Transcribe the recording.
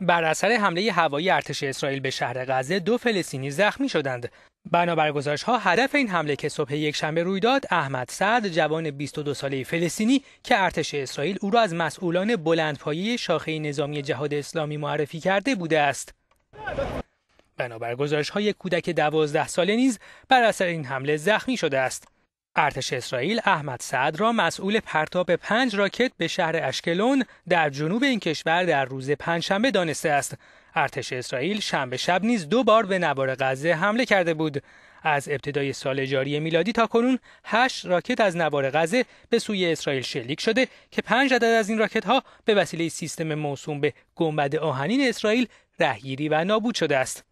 بر اثر حمله هوایی ارتش اسرائیل به شهر غزه دو فلسطینی زخمی شدند. بنابر گزارش‌ها، ها هدف این حمله که صبح یک شنبه روی داد احمد سعد جوان 22 ساله فلسطینی که ارتش اسرائیل او را از مسئولان بلندپایه شاخه نظامی جهاد اسلامی معرفی کرده بوده است. بنابر های کودک 12 ساله نیز بر اثر این حمله زخمی شده است. ارتش اسرائیل احمد سعد را مسئول پرتاب پنج راکت به شهر اشکلون در جنوب این کشور در روز پنجشنبه دانسته است. ارتش اسرائیل شنبه شب نیز دو بار به نوار غزه حمله کرده بود. از ابتدای سال جاری میلادی تا کنون هشت راکت از نوار غزه به سوی اسرائیل شلیک شده که پنج عدد از این راکت ها به وسیله سیستم موسوم به گنبد آهنین اسرائیل رهگیری و نابود شده است.